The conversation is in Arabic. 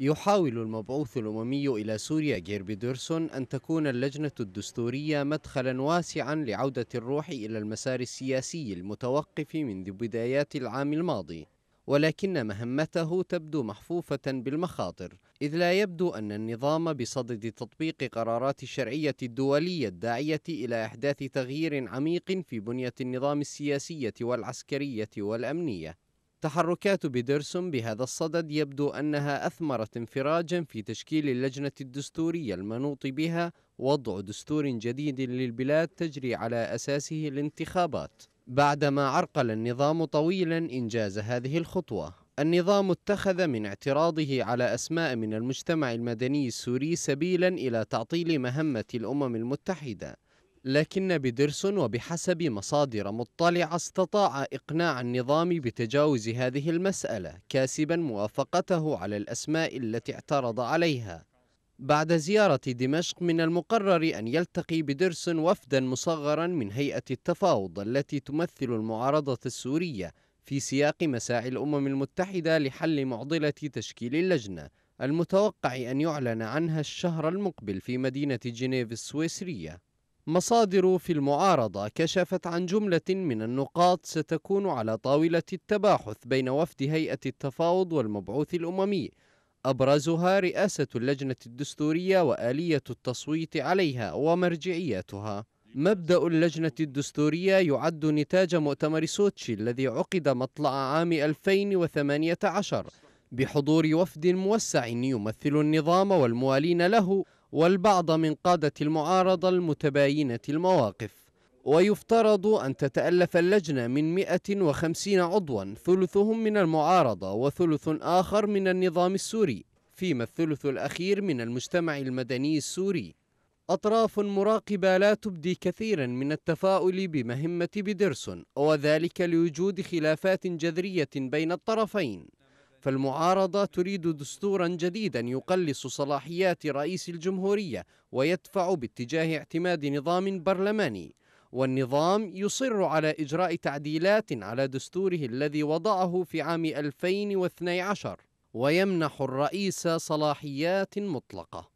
يحاول المبعوث الأممي إلى سوريا جيربي دورسون أن تكون اللجنة الدستورية مدخلا واسعا لعودة الروح إلى المسار السياسي المتوقف منذ بدايات العام الماضي ولكن مهمته تبدو محفوفة بالمخاطر إذ لا يبدو أن النظام بصدد تطبيق قرارات الشرعية الدولية الداعية إلى إحداث تغيير عميق في بنية النظام السياسية والعسكرية والأمنية تحركات بيدرسون بهذا الصدد يبدو أنها أثمرت انفراجا في تشكيل اللجنة الدستورية المنوط بها وضع دستور جديد للبلاد تجري على أساسه الانتخابات بعدما عرقل النظام طويلا إنجاز هذه الخطوة النظام اتخذ من اعتراضه على أسماء من المجتمع المدني السوري سبيلا إلى تعطيل مهمة الأمم المتحدة لكن بدرس وبحسب مصادر مطلعة استطاع إقناع النظام بتجاوز هذه المسألة كاسبا موافقته على الأسماء التي اعترض عليها بعد زيارة دمشق من المقرر أن يلتقي بدرس وفدا مصغرا من هيئة التفاوض التي تمثل المعارضة السورية في سياق مساعي الأمم المتحدة لحل معضلة تشكيل اللجنة المتوقع أن يعلن عنها الشهر المقبل في مدينة جنيف السويسرية مصادر في المعارضة كشفت عن جملة من النقاط ستكون على طاولة التباحث بين وفد هيئة التفاوض والمبعوث الأممي أبرزها رئاسة اللجنة الدستورية وآلية التصويت عليها ومرجعياتها مبدأ اللجنة الدستورية يعد نتاج مؤتمر سوتشي الذي عقد مطلع عام 2018 بحضور وفد موسع يمثل النظام والموالين له والبعض من قادة المعارضة المتباينة المواقف ويفترض أن تتألف اللجنة من 150 عضوا ثلثهم من المعارضة وثلث آخر من النظام السوري فيما الثلث الأخير من المجتمع المدني السوري أطراف مراقبة لا تبدي كثيرا من التفاؤل بمهمة بدرسون وذلك لوجود خلافات جذرية بين الطرفين فالمعارضة تريد دستورا جديدا يقلص صلاحيات رئيس الجمهورية ويدفع باتجاه اعتماد نظام برلماني والنظام يصر على إجراء تعديلات على دستوره الذي وضعه في عام 2012 ويمنح الرئيس صلاحيات مطلقه